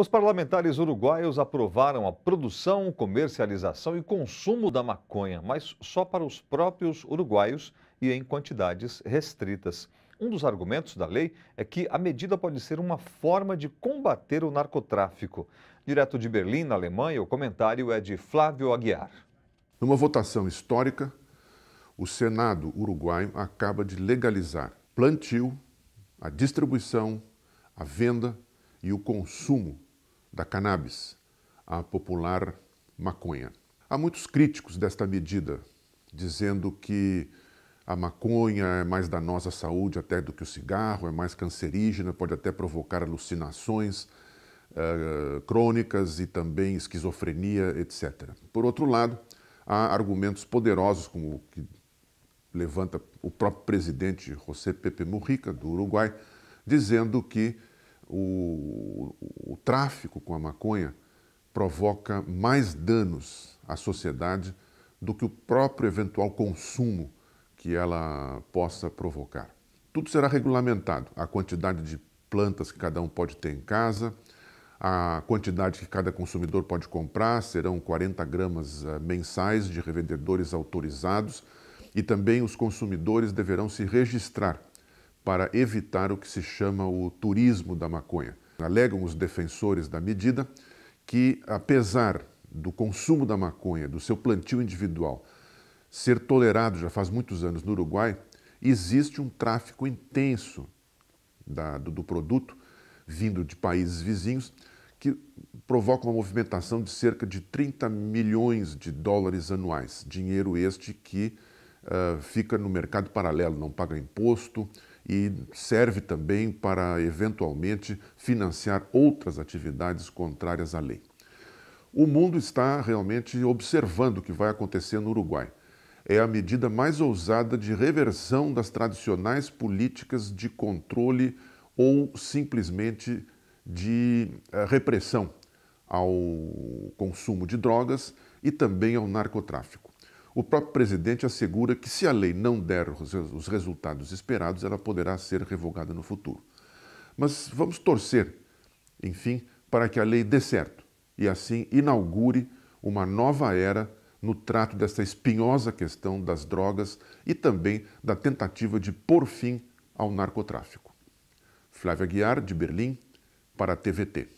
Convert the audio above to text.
Os parlamentares uruguaios aprovaram a produção, comercialização e consumo da maconha, mas só para os próprios uruguaios e em quantidades restritas. Um dos argumentos da lei é que a medida pode ser uma forma de combater o narcotráfico. Direto de Berlim, na Alemanha, o comentário é de Flávio Aguiar. Numa votação histórica, o Senado uruguaio acaba de legalizar plantio, a distribuição, a venda e o consumo da cannabis, a popular maconha. Há muitos críticos desta medida, dizendo que a maconha é mais danosa à saúde até do que o cigarro, é mais cancerígena, pode até provocar alucinações uh, crônicas e também esquizofrenia, etc. Por outro lado, há argumentos poderosos, como o que levanta o próprio presidente José Pepe Mujica, do Uruguai, dizendo que o, o, tráfico com a maconha provoca mais danos à sociedade do que o próprio eventual consumo que ela possa provocar. Tudo será regulamentado, a quantidade de plantas que cada um pode ter em casa, a quantidade que cada consumidor pode comprar serão 40 gramas eh, mensais de revendedores autorizados e também os consumidores deverão se registrar para evitar o que se chama o turismo da maconha. Alegam os defensores da medida que, apesar do consumo da maconha, do seu plantio individual, ser tolerado já faz muitos anos no Uruguai, existe um tráfico intenso da, do, do produto vindo de países vizinhos que provoca uma movimentação de cerca de 30 milhões de dólares anuais. Dinheiro este que uh, fica no mercado paralelo, não paga imposto, e serve também para, eventualmente, financiar outras atividades contrárias à lei. O mundo está realmente observando o que vai acontecer no Uruguai. É a medida mais ousada de reversão das tradicionais políticas de controle ou simplesmente de eh, repressão ao consumo de drogas e também ao narcotráfico. O próprio presidente assegura que, se a lei não der os resultados esperados, ela poderá ser revogada no futuro. Mas vamos torcer, enfim, para que a lei dê certo e assim inaugure uma nova era no trato desta espinhosa questão das drogas e também da tentativa de pôr fim ao narcotráfico. Flávia Guiar, de Berlim, para a TVT.